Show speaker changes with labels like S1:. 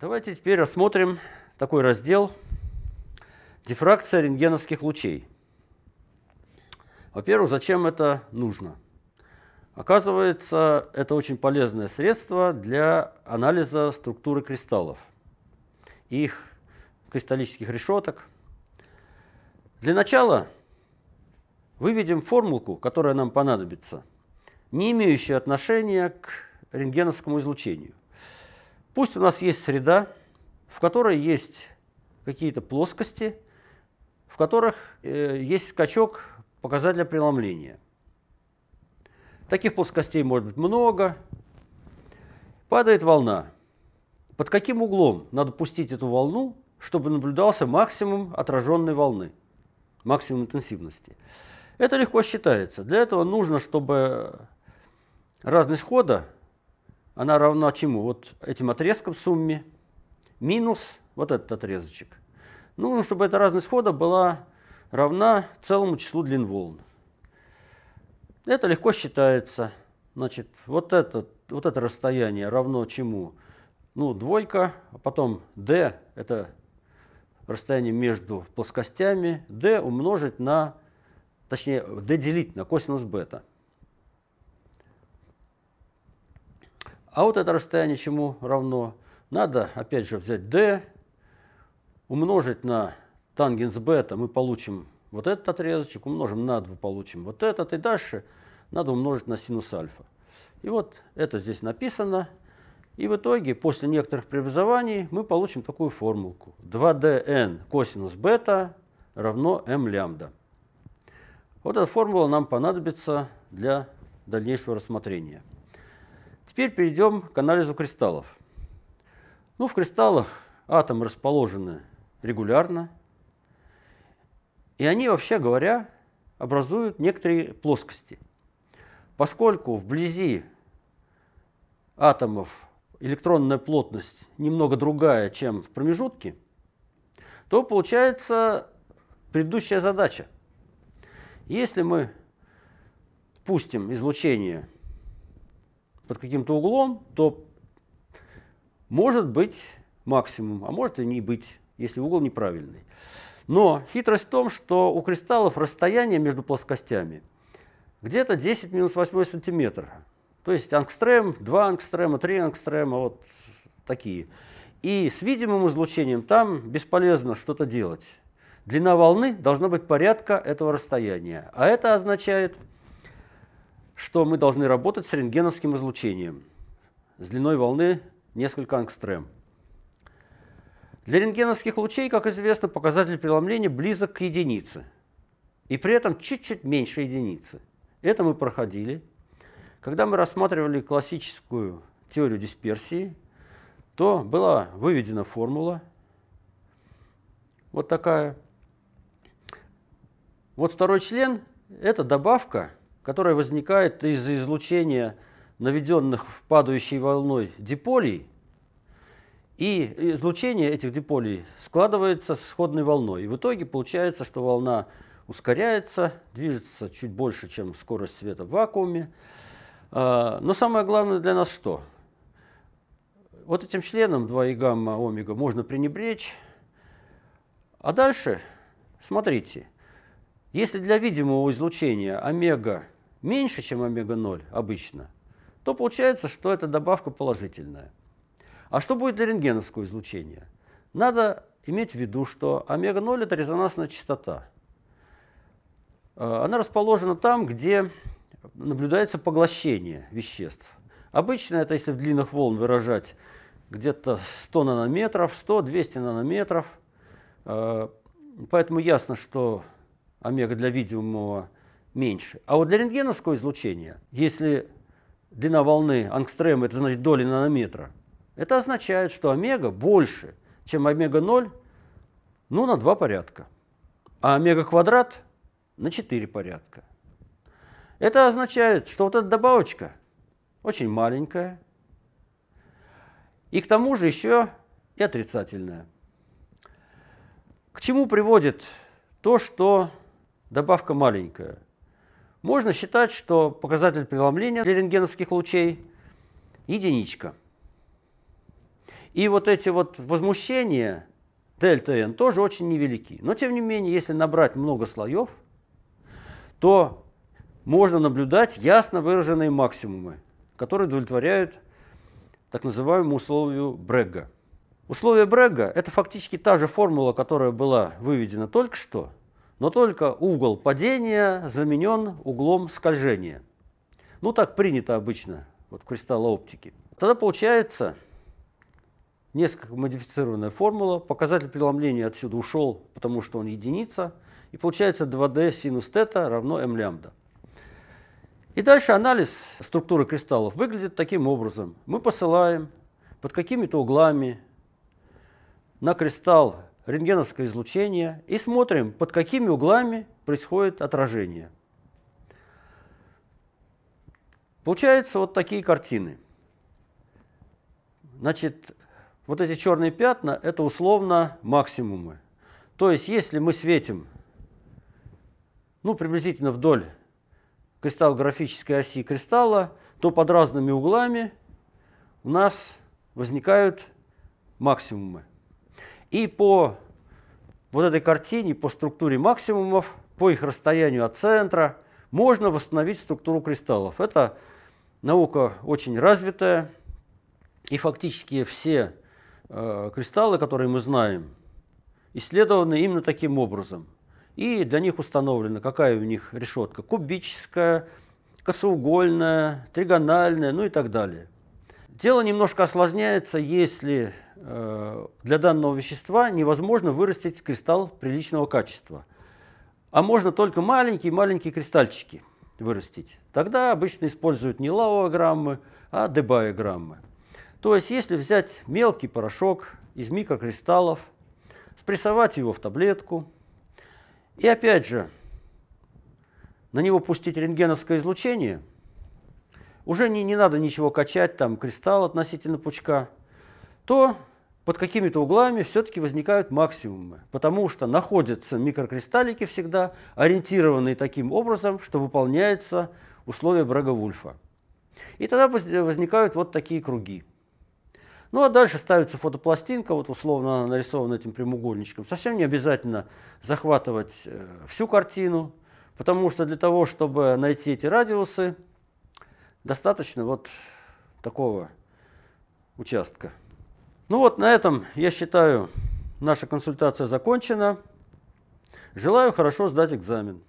S1: Давайте теперь рассмотрим такой раздел «Дифракция рентгеновских лучей». Во-первых, зачем это нужно? Оказывается, это очень полезное средство для анализа структуры кристаллов, их кристаллических решеток. Для начала выведем формулку, которая нам понадобится, не имеющая отношения к рентгеновскому излучению. Пусть у нас есть среда, в которой есть какие-то плоскости, в которых э, есть скачок показателя преломления. Таких плоскостей может быть много. Падает волна. Под каким углом надо пустить эту волну, чтобы наблюдался максимум отраженной волны, максимум интенсивности? Это легко считается. Для этого нужно, чтобы разность хода она равна чему? Вот этим отрезкам сумме минус вот этот отрезочек. Нужно, чтобы эта разность хода была равна целому числу длин волн. Это легко считается. Значит, вот это, вот это расстояние равно чему? Ну, двойка, а потом d, это расстояние между плоскостями, d умножить на, точнее, d делить на косинус бета. А вот это расстояние чему равно? Надо, опять же, взять d, умножить на тангенс бета, мы получим вот этот отрезочек, умножим на 2, получим вот этот, и дальше надо умножить на синус альфа. И вот это здесь написано. И в итоге, после некоторых преобразований, мы получим такую формулку. 2dn косинус бета равно m лямбда. Вот эта формула нам понадобится для дальнейшего рассмотрения. Теперь перейдем к анализу кристаллов. Ну, в кристаллах атомы расположены регулярно, и они, вообще говоря, образуют некоторые плоскости. Поскольку вблизи атомов электронная плотность немного другая, чем в промежутке, то получается предыдущая задача. Если мы пустим излучение под каким-то углом, то может быть максимум, а может и не быть, если угол неправильный. Но хитрость в том, что у кристаллов расстояние между плоскостями где-то 10 минус 8 сантиметра. То есть ангстрем, 2 ангстрема, 3 ангстрема, вот такие. И с видимым излучением там бесполезно что-то делать. Длина волны должна быть порядка этого расстояния. А это означает, что мы должны работать с рентгеновским излучением с длиной волны несколько ангстрем. Для рентгеновских лучей, как известно, показатель преломления близок к единице и при этом чуть-чуть меньше единицы. Это мы проходили. Когда мы рассматривали классическую теорию дисперсии, то была выведена формула вот такая. Вот второй член – это добавка которая возникает из-за излучения наведенных в падающей волной диполий, и излучение этих диполей складывается с сходной волной. И в итоге получается, что волна ускоряется, движется чуть больше, чем скорость света в вакууме. А, но самое главное для нас что? Вот этим членом 2 и гамма омега можно пренебречь. А дальше, смотрите, если для видимого излучения омега – меньше, чем омега-0 обычно, то получается, что эта добавка положительная. А что будет для рентгеновского излучения? Надо иметь в виду, что омега-0 – это резонансная частота. Э, она расположена там, где наблюдается поглощение веществ. Обычно это, если в длинных волн выражать, где-то 100 нанометров, 100-200 нанометров. Э, поэтому ясно, что омега для видимого меньше. А вот для рентгеновского излучения, если длина волны ангстрема, это значит доли нанометра, это означает, что омега больше, чем омега-0, ну, на два порядка. А омега-квадрат на 4 порядка. Это означает, что вот эта добавочка очень маленькая, и к тому же еще и отрицательная. К чему приводит то, что добавка маленькая? Можно считать, что показатель преломления для рентгеновских лучей – единичка. И вот эти вот возмущения дельта n тоже очень невелики. Но тем не менее, если набрать много слоев, то можно наблюдать ясно выраженные максимумы, которые удовлетворяют так называемому условию Брегга. Условие Брегга – это фактически та же формула, которая была выведена только что – но только угол падения заменен углом скольжения. Ну, так принято обычно вот в кристаллооптике. Тогда получается несколько модифицированная формула. Показатель преломления отсюда ушел, потому что он единица. И получается 2D синус тета равно m лямбда. И дальше анализ структуры кристаллов выглядит таким образом. Мы посылаем под какими-то углами на кристалл рентгеновское излучение и смотрим, под какими углами происходит отражение. Получаются вот такие картины. Значит, вот эти черные пятна – это условно максимумы. То есть, если мы светим ну, приблизительно вдоль кристаллографической оси кристалла, то под разными углами у нас возникают максимумы. И по вот этой картине, по структуре максимумов, по их расстоянию от центра, можно восстановить структуру кристаллов. Это наука очень развитая, и фактически все э, кристаллы, которые мы знаем, исследованы именно таким образом. И для них установлена, какая у них решетка – кубическая, косоугольная, тригональная, ну и так далее – Дело немножко осложняется, если э, для данного вещества невозможно вырастить кристалл приличного качества. А можно только маленькие-маленькие кристальчики вырастить. Тогда обычно используют не лавограммы, а дебаеграммы. То есть, если взять мелкий порошок из микрокристаллов, спрессовать его в таблетку и опять же на него пустить рентгеновское излучение – уже не, не надо ничего качать, там, кристалл относительно пучка, то под какими-то углами все-таки возникают максимумы, потому что находятся микрокристаллики всегда, ориентированные таким образом, что выполняется условие Брага-Вульфа. И тогда возникают вот такие круги. Ну а дальше ставится фотопластинка, вот условно она нарисована этим прямоугольничком. Совсем не обязательно захватывать э, всю картину, потому что для того, чтобы найти эти радиусы, достаточно вот такого участка. Ну вот на этом, я считаю, наша консультация закончена. Желаю хорошо сдать экзамен.